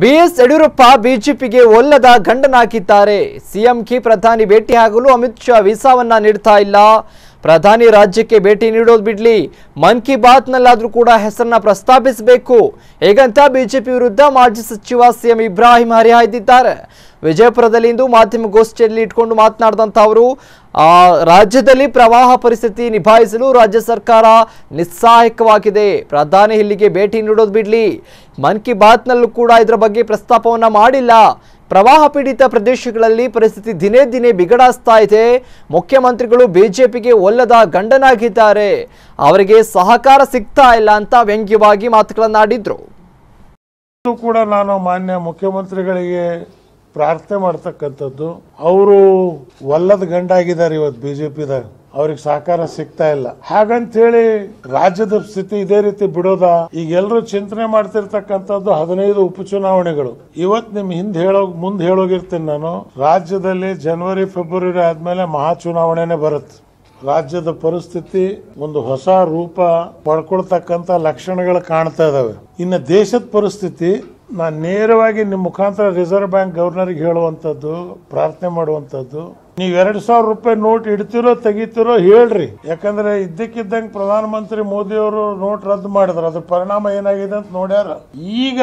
BS Yediyurappa ಬಿಜೆಪಿಗೆ ಒಲ್ಲದ ಗಂಡನಾಗಿದ್ದಾರೆ CM ಕಿ ಪ್ರಧಾನಿ ಭೇಟಿಯಾಗಲು ಅಮಿತ್ ಶಾ ವೀಸಾವನ್ನ ನೀಡ್ತಾ ಇಲ್ಲ ಪ್ರಧಾನಿ ರಾಜ್ಯಕ್ಕೆ ಭೇಟಿ ನೀಡೋದು ಬಿಡಲಿ ಮನ್ ಕಿ ಬಾತ್ನಲ್ಲಾದರೂ ಕೂಡ ಹೆಸರನ್ನ ಪ್ರಸ್ತಾಪಿಸಬೇಕು ಹೇಗಂತ ಬಿಜೆಪಿ ವಿರುದ್ಧ ಮಾಜಿ ಸಚಿವ ಸಿಎಂ ಇಬ್ರಾಹಿಂ ಹರಿಹಾಯ್ದಿದ್ದಾರೆ ವಿಜಯಪುರದಲ್ಲಿಂದು ಮಾಧ್ಯಮಗೋಷ್ಠಿಯಲ್ಲಿ ಇಟ್ಕೊಂಡು ಮಾತನಾಡಿದಂಥ ಅವರು ರಾಜ್ಯದಲ್ಲಿ ಪ್ರವಾಹ ಪರಿಸ್ಥಿತಿ ನಿಭಾಯಿಸಲು ರಾಜ್ಯ ಸರ್ಕಾರ ನಿಸ್ಸಹಾಯಕವಾಗಿದೆ ಪ್ರಧಾನಿ ಇಲ್ಲಿಗೆ ಭೇಟಿ ನೀಡೋದು ಬಿಡಲಿ ಮನ್ ಕಿ ಬಾತ್ನಲ್ಲೂ ಕೂಡ ಇದರ ಬಗ್ಗೆ ಪ್ರಸ್ತಾಪವನ್ನು ಮಾಡಿಲ್ಲ ಪ್ರವಾಹ ಪೀಡಿತ ಪ್ರದೇಶಗಳಲ್ಲಿ ಪರಿಸ್ಥಿತಿ ದಿನೇ ದಿನೇ ಬಿಗಡಾಸ್ತಾ ಇದೆ ಮುಖ್ಯಮಂತ್ರಿಗಳು ಬಿಜೆಪಿಗೆ ಒಲ್ಲದ ಗಂಡನಾಗಿದ್ದಾರೆ ಅವರಿಗೆ ಸಹಕಾರ ಸಿಗ್ತಾ ಇಲ್ಲ ಅಂತ ವ್ಯಂಗ್ಯವಾಗಿ ಮಾತುಗಳನ್ನಾಡಿದ್ರು ಕೂಡ ನಾನು ಮಾನ್ಯ ಮುಖ್ಯಮಂತ್ರಿಗಳಿಗೆ ಪ್ರಾರ್ಥನೆ ಮಾಡ್ತಕ್ಕಂಥದ್ದು ಅವರು ಒಲ್ಲದ ಗಂಡಾಗಿದ್ದಾರೆ ಇವತ್ತು ಬಿಜೆಪಿದಾಗ ಅವ್ರಿಗೆ ಸಹಕಾರ ಸಿಗ್ತಾ ಇಲ್ಲ ಹಾಗಂತೇಳಿ ರಾಜ್ಯದ ಸ್ಥಿತಿ ಇದೇ ರೀತಿ ಬಿಡೋದ ಈಗ ಎಲ್ಲರೂ ಚಿಂತನೆ ಮಾಡ್ತಿರ್ತಕ್ಕಂಥದ್ದು ಹದಿನೈದು ಉಪಚುನಾವಣೆಗಳು ಇವತ್ ನಿಮ್ ಹಿಂದೆ ಹೇಳೋ ಮುಂದೆ ಹೇಳೋಗಿರ್ತೇನೆ ನಾನು ರಾಜ್ಯದಲ್ಲಿ ಜನವರಿ ಫೆಬ್ರವರಿ ಆದ್ಮೇಲೆ ಮಹಾ ಚುನಾವಣೆನೆ ಬರುತ್ತೆ ರಾಜ್ಯದ ಪರಿಸ್ಥಿತಿ ಒಂದು ಹೊಸ ರೂಪ ಪಡ್ಕೊಳ್ತಕ್ಕಂಥ ಲಕ್ಷಣಗಳು ಕಾಣ್ತಾ ಇದಾವೆ ಇನ್ನು ದೇಶದ ಪರಿಸ್ಥಿತಿ ನಾನು ನೇರವಾಗಿ ನಿಮ್ಮ ಮುಖಾಂತರ ರಿಸರ್ವ್ ಬ್ಯಾಂಕ್ ಗವರ್ನರ್ಗೆ ಹೇಳುವಂಥದ್ದು ಪ್ರಾರ್ಥನೆ ಮಾಡುವಂಥದ್ದು ನೀವು ಎರಡ್ ಸಾವಿರ ರೂಪಾಯಿ ನೋಟ್ ಇಡ್ತಿರೋ ತೆಗಿತಿರೋ ಹೇಳ್ರಿ ಯಾಕಂದ್ರೆ ಇದ್ದಕ್ಕಿದ್ದಂಗೆ ಪ್ರಧಾನಮಂತ್ರಿ ಮೋದಿ ಅವರು ನೋಟ್ ರದ್ದು ಮಾಡಿದ್ರು ಅದ್ರ ಪರಿಣಾಮ ಏನಾಗಿದೆ ಅಂತ ನೋಡ್ಯಾರ ಈಗ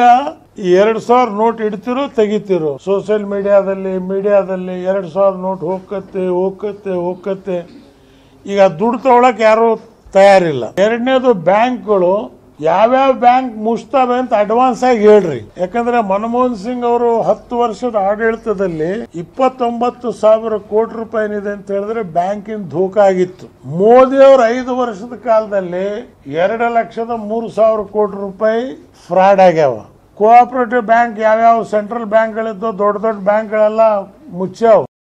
ಎರಡ್ ಸಾವಿರ ನೋಟ್ ಇಡ್ತಿರೋ ತೆಗಿತಿರೋ ಸೋಷಿಯಲ್ ಮೀಡಿಯಾದಲ್ಲಿ ಮೀಡಿಯಾದಲ್ಲಿ ಎರಡ್ ಸಾವಿರ ನೋಟ್ ಹೋಗತ್ತೆ ಹೋಗತ್ತೆ ಹೋಗತ್ತೆ ಈಗ ದುಡ್ಡು ತಗೊಳಕ್ ಯಾರು ತಯಾರಿಲ್ಲ ಎರಡನೇದು ಬ್ಯಾಂಕ್ಗಳು ಯಾವ್ಯಾವ ಬ್ಯಾಂಕ್ ಮುಚ್ತಾವೆ ಅಂತ ಅಡ್ವಾನ್ಸ್ ಆಗಿ ಹೇಳ್ರಿ ಯಾಕಂದ್ರೆ ಮನಮೋಹನ್ ಸಿಂಗ್ ಅವರು ಹತ್ತು ವರ್ಷದ ಆಡಳಿತದಲ್ಲಿ ಇಪ್ಪತ್ತೊಂಬತ್ತು ಸಾವಿರ ಕೋಟಿ ರೂಪಾಯಿ ಏನಿದೆ ಅಂತ ಹೇಳಿದ್ರೆ ಬ್ಯಾಂಕಿನ ಧೂಕ ಆಗಿತ್ತು ಮೋದಿ ಅವರು ಐದು ವರ್ಷದ ಕಾಲದಲ್ಲಿ ಎರಡು ಲಕ್ಷದ ಮೂರು ಸಾವಿರ ಕೋಟಿ ರೂಪಾಯಿ ಫ್ರಾಡ್ ಆಗ್ಯಾವ ಕೋಆಪರೇಟಿವ್ ಬ್ಯಾಂಕ್ ಯಾವ್ಯಾವ ಸೆಂಟ್ರಲ್ ಬ್ಯಾಂಕ್ ಗಳಿದ್ದು ದೊಡ್ಡ ದೊಡ್ಡ ಬ್ಯಾಂಕ್ಗಳೆಲ್ಲ ಮುಚ್ಚಾವ